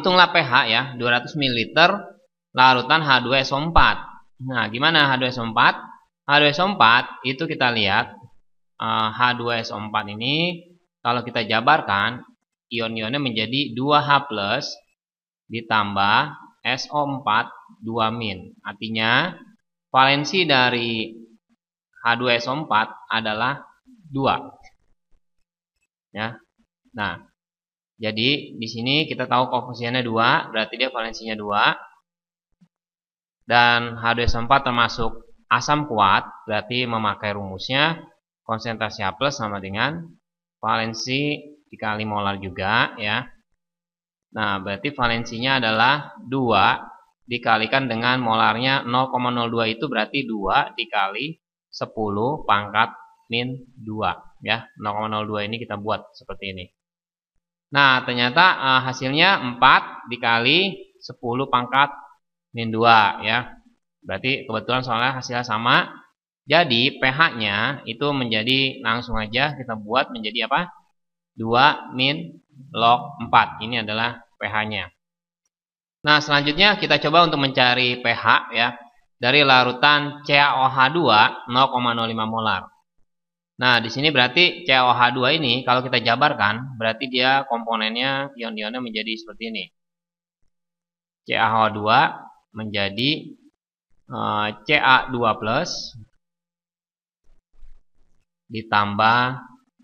hitunglah pH ya 200 ml larutan H2SO4 nah gimana H2SO4 H2SO4 itu kita lihat H2SO4 eh, ini kalau kita jabarkan ion-ionnya menjadi 2H+ ditambah SO4 2 min. Artinya valensi dari H2SO4 adalah 2. Ya. Nah, jadi di sini kita tahu koefisiennya 2, berarti dia valensinya 2. Dan H2S4 termasuk asam kuat, berarti memakai rumusnya konsentrasi H+ sama dengan valensi dikali molar juga ya. Nah, berarti valensinya adalah 2 dikalikan dengan molarnya 0,02 itu berarti 2 dikali 10 pangkat min 2 ya. 0,02 ini kita buat seperti ini. Nah, ternyata uh, hasilnya 4 dikali 10 pangkat min 2 ya. Berarti kebetulan soalnya hasilnya sama. Jadi pH-nya itu menjadi langsung aja kita buat menjadi apa? 2 min log 4. Ini adalah pH-nya. Nah, selanjutnya kita coba untuk mencari pH ya dari larutan CaOH2 0,05 molar. Nah, di sini berarti COH2 ini kalau kita jabarkan, berarti dia komponennya ion-ionnya menjadi seperti ini. COH2 menjadi uh, eh, Ca2+ ditambah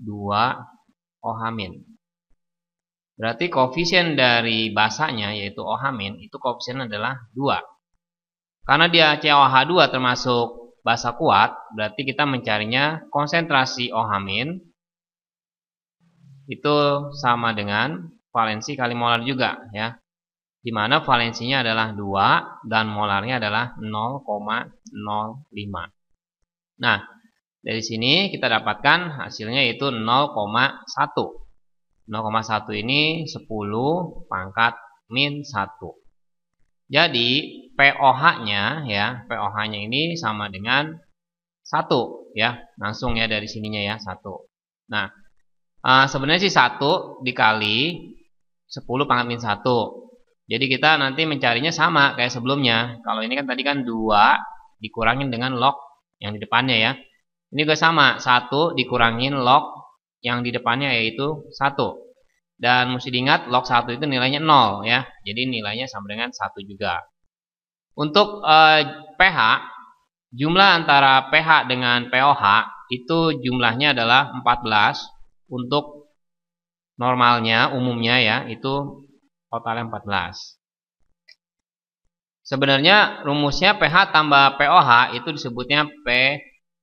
2 OH-. Berarti koefisien dari basanya yaitu OH- itu koefisien adalah 2. Karena dia COH2 termasuk bahasa kuat, berarti kita mencarinya konsentrasi ohamin itu sama dengan valensi kali molar juga ya. Di mana valensinya adalah 2 dan molarnya adalah 0,05. Nah, dari sini kita dapatkan hasilnya yaitu 0,1. 0,1 ini 10 pangkat min 1. Jadi POH-nya ya, POH-nya ini sama dengan 1 ya. Langsung ya dari sininya ya, 1. Nah, uh, sebenarnya sih 1 dikali 10 pangkat min 1. Jadi kita nanti mencarinya sama kayak sebelumnya. Kalau ini kan tadi kan 2 dikurangin dengan log yang di depannya ya. Ini juga sama, 1 dikurangin log yang di depannya yaitu 1. Dan mesti diingat log 1 itu nilainya 0 ya. Jadi nilainya sama dengan 1 juga. Untuk eh, pH, jumlah antara pH dengan POH itu jumlahnya adalah 14 untuk normalnya umumnya ya itu totalnya 14. Sebenarnya rumusnya pH tambah POH itu disebutnya P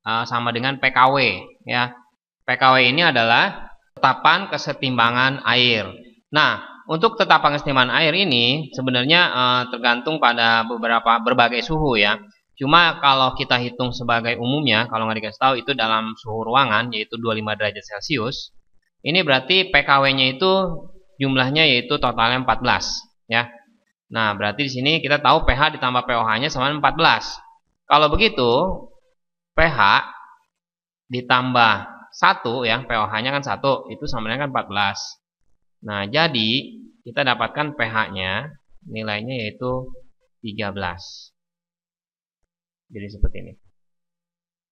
eh, sama dengan PKW ya. PKW ini adalah tetapan kesetimbangan air. Nah, untuk tetapan kesetimbangan air ini sebenarnya eh, tergantung pada beberapa berbagai suhu ya. Cuma kalau kita hitung sebagai umumnya, kalau nggak dikasih tahu itu dalam suhu ruangan yaitu 25 derajat Celcius. Ini berarti PKW-nya itu jumlahnya yaitu totalnya 14 ya. Nah, berarti di sini kita tahu pH ditambah pOH-nya sama 14. Kalau begitu, pH ditambah 1 ya, POH-nya kan 1, itu sama dengan 14. Nah, jadi kita dapatkan pH-nya, nilainya yaitu 13. Jadi seperti ini.